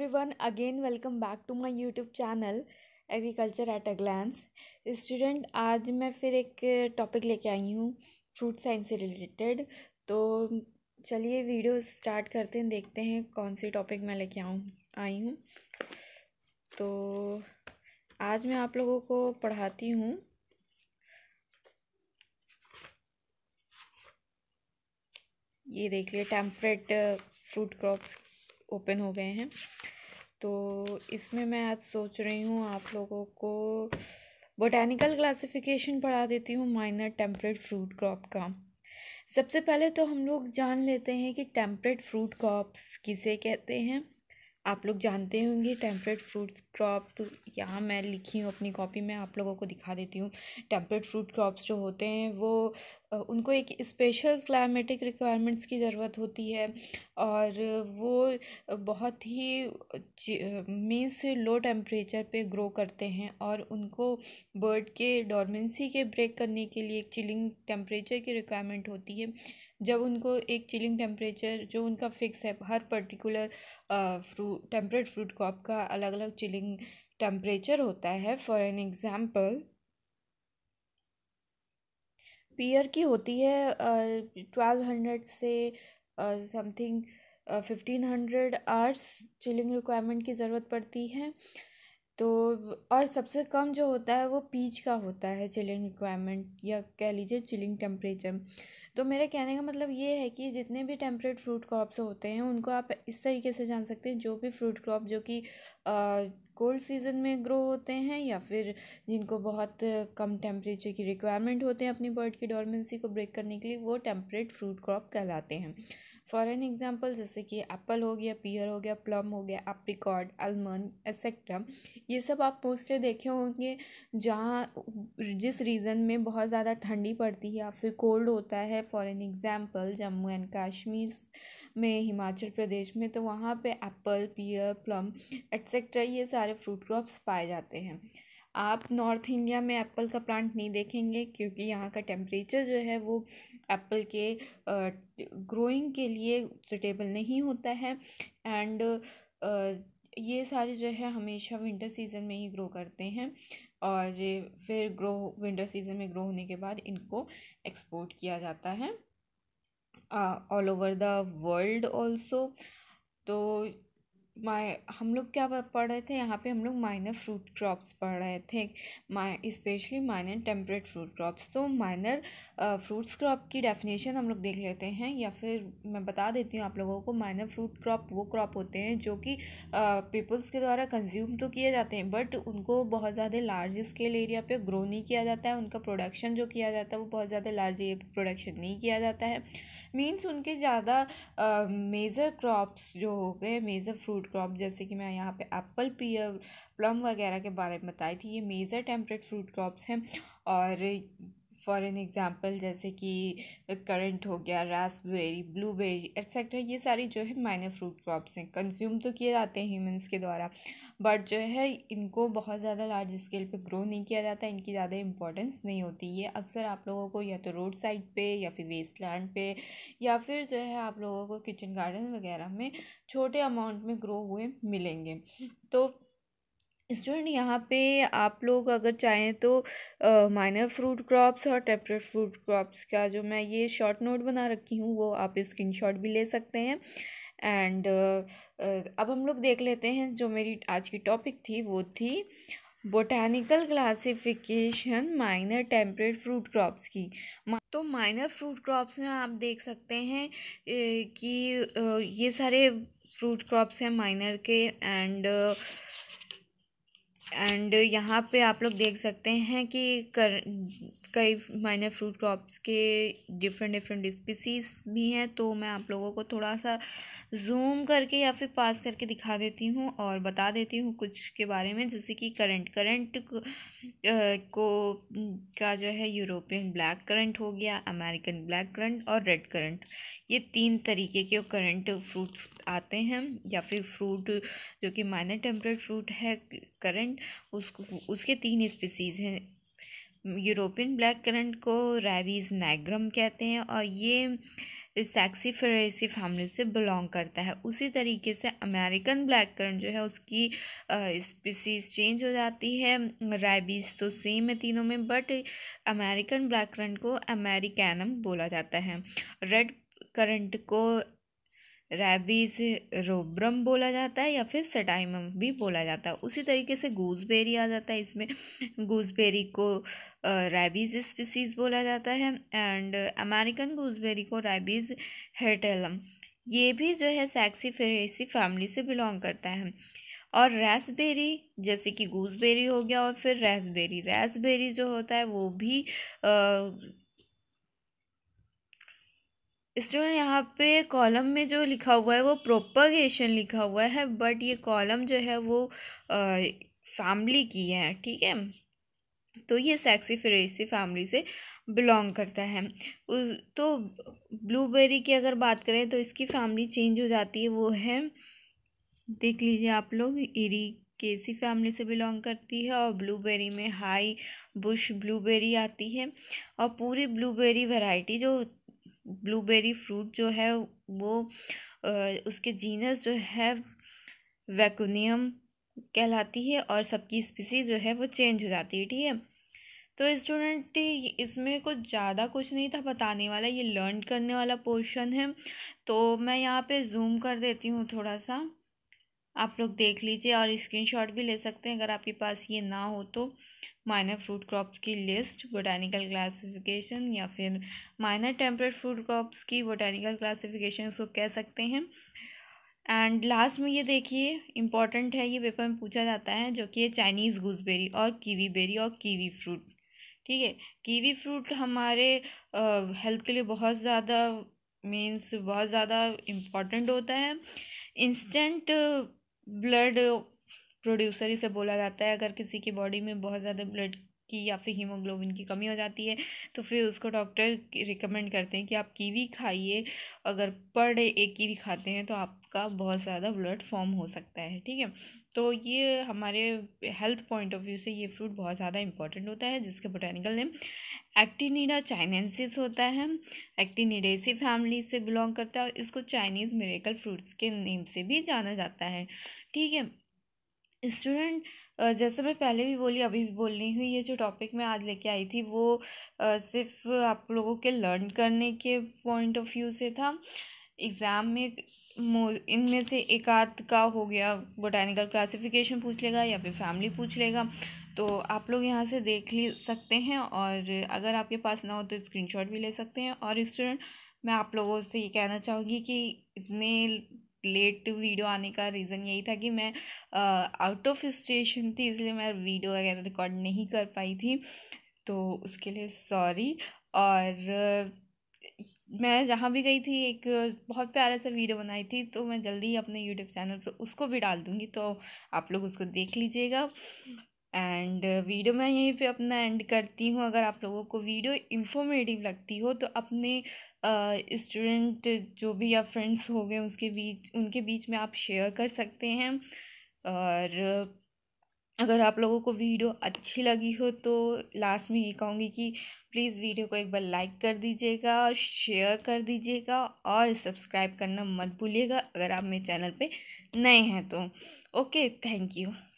one again welcome back to my YouTube channel agriculture at a glance student आज मैं फिर एक topic uh, लेके आई हूँ फ्रूट साइंस से रिलेटेड तो चलिए वीडियो स्टार्ट करते हैं देखते हैं कौन सी टॉपिक मैं लेके आऊँ आई हूँ तो आज मैं आप लोगों को पढ़ाती हूँ ये देख लिए टेम्परेट फ्रूट क्रॉप्स ओपन हो गए हैं तो इसमें मैं आज सोच रही हूँ आप लोगों को बोटानिकल क्लासिफिकेशन पढ़ा देती हूँ माइनर टेम्परेट फ्रूट क्रॉप का सबसे पहले तो हम लोग जान लेते हैं कि टेम्परेट फ्रूट क्रॉप्स किसे कहते हैं आप लोग जानते होंगे टेम्परेट फ्रूट क्रॉप यहाँ मैं लिखी हूँ अपनी कॉपी में आप लोगों को दिखा देती हूँ टेम्परेट फ्रूट क्रॉप्स जो होते हैं वो उनको एक स्पेशल क्लाइमेटिक रिक्वायरमेंट्स की ज़रूरत होती है और वो बहुत ही मीन्स लो टेम्परेचर पे ग्रो करते हैं और उनको बर्ड के डॉर्मेंसी के ब्रेक करने के लिए एक चिलिंग टेम्परेचर की रिक्वायरमेंट होती है जब उनको एक चिलिंग टेम्परेचर जो उनका फ़िक्स है हर पर्टिकुलर फ्रू टेम्परेट फ्रूट क्रॉप का अलग अलग चिलिंग टेम्परेचर होता है फॉर एन एग्ज़ाम्पल पीयर की होती है ट्वेल्व हंड्रेड से something fifteen hundred hours chilling requirement की ज़रूरत पड़ती है तो और सबसे कम जो होता है वो पीच का होता है चिलिंग रिक्वायरमेंट या कह लीजिए चिलिंग टेम्परेचर तो मेरे कहने का मतलब ये है कि जितने भी टेम्परेट फ्रूट क्रॉप्स होते हैं उनको आप इस तरीके से जान सकते हैं जो भी फ्रूट क्रॉप जो कि कोल्ड सीज़न में ग्रो होते हैं या फिर जिनको बहुत कम टेम्परेचर की रिक्वायरमेंट होते हैं अपनी बर्ड की डॉर्मेंसी को ब्रेक करने के लिए वो टेम्परेट फ्रूट क्रॉप कहलाते हैं एन एग्जाम्पल जैसे कि एप्पल हो गया पियर हो गया प्लम हो गया एप्रिकॉड अलमंड एक्सेट्रा ये सब आप मोस्टली देखे होंगे जहाँ जिस रीज़न में बहुत ज़्यादा ठंडी पड़ती है या फिर कोल्ड होता है an example Jammu and Kashmir में हिमाचल प्रदेश में तो वहाँ पे एप्पल पियर प्लम एट्सेट्रा ये सारे फ्रूट क्रॉप्स पाए जाते हैं आप नॉर्थ इंडिया में एप्पल का प्लांट नहीं देखेंगे क्योंकि यहाँ का टेम्परेचर जो है वो एप्पल के ग्रोइंग के लिए सुटेबल नहीं होता है एंड ये सारे जो है हमेशा विंटर सीज़न में ही ग्रो करते हैं और फिर ग्रो विंटर सीज़न में ग्रो होने के बाद इनको एक्सपोर्ट किया जाता है all over the world also तो माय हम लोग क्या पढ़ रहे थे यहाँ पे हम लोग माइनर फ्रूट क्रॉप्स पढ़ रहे थे my especially minor temperate fruit crops तो माइनर फ्रूट्स क्रॉप की डेफिनेशन हम लोग देख लेते हैं या फिर मैं बता देती हूँ आप लोगों को माइनर फ्रूट क्रॉप वो क्रॉप होते हैं जो कि पीपल्स के द्वारा कंज्यूम तो किए जाते हैं बट उनको बहुत ज़्यादा लार्ज स्केल एरिया पर ग्रो नहीं किया जाता है उनका प्रोडक्शन जो किया जाता है वो बहुत ज़्यादा लार्ज एरिया प्रोडक्शन नहीं किया जाता है मीन्स उनके ज़्यादा मेजर क्रॉप्स जो हो गए मेजर फ्रूट फ्रूट क्रॉप जैसे कि मैं यहाँ पे एप्पल पियर प्लम वगैरह के बारे में बताई थी ये मेजर टेम्परेट फ्रूट क्रॉप्स हैं और फॉर एन एग्ज़ाम्पल जैसे कि करंट हो गया रासबेरी ब्लूबेरी एक्सेट्रा ये सारी जो है माइनर फ्रूट क्रॉप्स हैं कंज्यूम तो किए जाते हैं ह्यूमंस के द्वारा बट जो है इनको बहुत ज़्यादा लार्ज स्केल पे ग्रो नहीं किया जाता इनकी ज़्यादा इंपॉर्टेंस नहीं होती ये अक्सर आप लोगों को या तो रोड साइड पे या फिर वेस्ट लैंड पे या फिर जो है आप लोगों को किचन गार्डन वगैरह में छोटे अमाउंट में ग्रो हुए मिलेंगे तो स्टूडेंट यहाँ पे आप लोग अगर चाहें तो माइनर फ्रूट क्रॉप्स और टेपरेट फ्रूट क्रॉप्स का जो मैं ये शॉर्ट नोट बना रखी हूँ वो आप स्क्रीनशॉट भी ले सकते हैं एंड uh, uh, अब हम लोग देख लेते हैं जो मेरी आज की टॉपिक थी वो थी botanical classification minor temperate fruit crops की तो माइनर फ्रूट क्रॉप्स में आप देख सकते हैं कि ये सारे फ्रूट क्रॉप्स हैं माइनर के एंड uh, एंड यहाँ पे आप लोग देख सकते हैं कि कर कई माइनर फ्रूट क्रॉप्स के डिफरेंट डिफरेंट स्पीसीज भी हैं तो मैं आप लोगों को थोड़ा सा जूम करके या फिर पास करके दिखा देती हूँ और बता देती हूँ कुछ के बारे में जैसे कि करंट करंट को, को का जो है यूरोपियन ब्लैक करंट हो गया अमेरिकन ब्लैक करंट और रेड करंट ये तीन तरीके के करंट फ्रूट्स आते हैं या फिर फ्रूट जो कि माइनर टेम्परेट फ्रूट है करंट उसको उसके तीन स्पीसीज़ हैं यूरोपियन ब्लैक करंट को रेविस नैग्रम कहते हैं और ये फ्रेसी फैमिली से बिलोंग करता है उसी तरीके से अमेरिकन ब्लैक करंट जो है उसकी स्पीसीज चेंज हो जाती है रेबीज तो सेम है तीनों में बट अमेरिकन ब्लैक करंट को अमेरिकैनम बोला जाता है रेड करंट को रेबीज़ रोब्रम बोला जाता है या फिर सटाइमम भी बोला जाता है उसी तरीके से गूजबेरी आ जाता है इसमें गूजबेरी को रेबीज स्पीसीज बोला जाता है एंड अमेरिकन गूजबेरी को रेबीज़ हेटेलम ये भी जो है सैक्सी फेरेसी फैमिली से बिलोंग करता है और रेसबेरी जैसे कि गूजबेरी हो गया और फिर रेसबेरी रेसबेरी जो होता है वो भी स्टूडेंट यहाँ पे कॉलम में जो लिखा हुआ है वो प्रोपगेशन लिखा हुआ है बट ये कॉलम जो है वो फैमिली की है ठीक है तो ये सेक्सी फेरेसी फैमिली से बिलोंग करता है तो ब्लूबेरी की अगर बात करें तो इसकी फैमिली चेंज हो जाती है वो है देख लीजिए आप लोग इरी केसी फैमिली से बिलोंग करती है और ब्लूबेरी में हाई बुश ब्लूबेरी आती है और पूरी ब्लूबेरी वैरायटी जो ब्लूबेरी फ्रूट जो है वो उसके जीनस जो है वैकुनियम कहलाती है और सबकी स्पीसी जो है वो चेंज हो जाती है ठीक है तो स्टूडेंट इसमें कुछ ज़्यादा कुछ नहीं था बताने वाला ये लर्न करने वाला पोर्शन है तो मैं यहाँ पे जूम कर देती हूँ थोड़ा सा आप लोग देख लीजिए और स्क्रीनशॉट भी ले सकते हैं अगर आपके पास ये ना हो तो माइनर फ्रूट क्रॉप्स की लिस्ट बोटानिकल क्लासिफिकेशन या फिर माइनर टेम्परेट फ्रूट क्रॉप्स की बोटानिकल क्लासिफिकेशन उसको कह सकते हैं एंड लास्ट में ये देखिए इम्पॉर्टेंट है ये पेपर में पूछा जाता है जो कि है चाइनीज़ गुजबेरी और कीवी बेरी और कीवी फ्रूट ठीक है कीवी फ्रूट हमारे हेल्थ के लिए बहुत ज़्यादा मीन्स बहुत ज़्यादा इम्पॉर्टेंट होता है इंस्टेंट ब्लड प्रोड्यूसर इसे बोला जाता है अगर किसी की बॉडी में बहुत ज़्यादा ब्लड की या फिर हीमोग्लोबिन की कमी हो जाती है तो फिर उसको डॉक्टर रिकमेंड करते हैं कि आप कीवी खाइए अगर पर डे एक कीवी खाते हैं तो आपका बहुत ज़्यादा ब्लड फॉर्म हो सकता है ठीक है तो ये हमारे हेल्थ पॉइंट ऑफ व्यू से ये फ्रूट बहुत ज़्यादा इंपॉर्टेंट होता है जिसके बोटैनिकल नेम एक्टिनिडा चाइनेंसिस होता है एक्टिनिडेसी फैमिली से बिलोंग करता है और इसको चाइनीज़ मेरेकल फ्रूट्स के नेम से भी जाना जाता है ठीक है स्टूडेंट जैसे मैं पहले भी बोली अभी भी बोल रही हूँ ये जो टॉपिक मैं आज लेके आई थी वो सिर्फ आप लोगों के लर्न करने के पॉइंट ऑफ व्यू से था एग्ज़ाम में इनमें से एक आध का हो गया बोटानिकल क्लासिफिकेशन पूछ लेगा या फिर फैमिली पूछ लेगा तो आप लोग यहाँ से देख ले सकते हैं और अगर आपके पास ना हो तो स्क्रीनशॉट भी ले सकते हैं और स्टूडेंट मैं आप लोगों से ये कहना चाहूँगी कि इतने लेट वीडियो आने का रीज़न यही था कि मैं आउट ऑफ स्टेशन थी इसलिए मैं वीडियो वगैरह रिकॉर्ड नहीं कर पाई थी तो उसके लिए सॉरी और मैं जहाँ भी गई थी एक बहुत प्यारा सा वीडियो बनाई थी तो मैं जल्दी ही अपने यूट्यूब चैनल पर उसको भी डाल दूँगी तो आप लोग उसको देख लीजिएगा एंड वीडियो uh, मैं यहीं पे अपना एंड करती हूँ अगर आप लोगों को वीडियो इन्फॉर्मेटिव लगती हो तो अपने स्टूडेंट uh, जो भी या फ्रेंड्स हो गए उसके बीच उनके बीच में आप शेयर कर सकते हैं और uh, अगर आप लोगों को वीडियो अच्छी लगी हो तो लास्ट में ये कहूँगी कि प्लीज़ वीडियो को एक बार लाइक कर दीजिएगा और शेयर कर दीजिएगा और सब्सक्राइब करना मत भूलिएगा अगर आप मेरे चैनल पे नए हैं तो ओके थैंक यू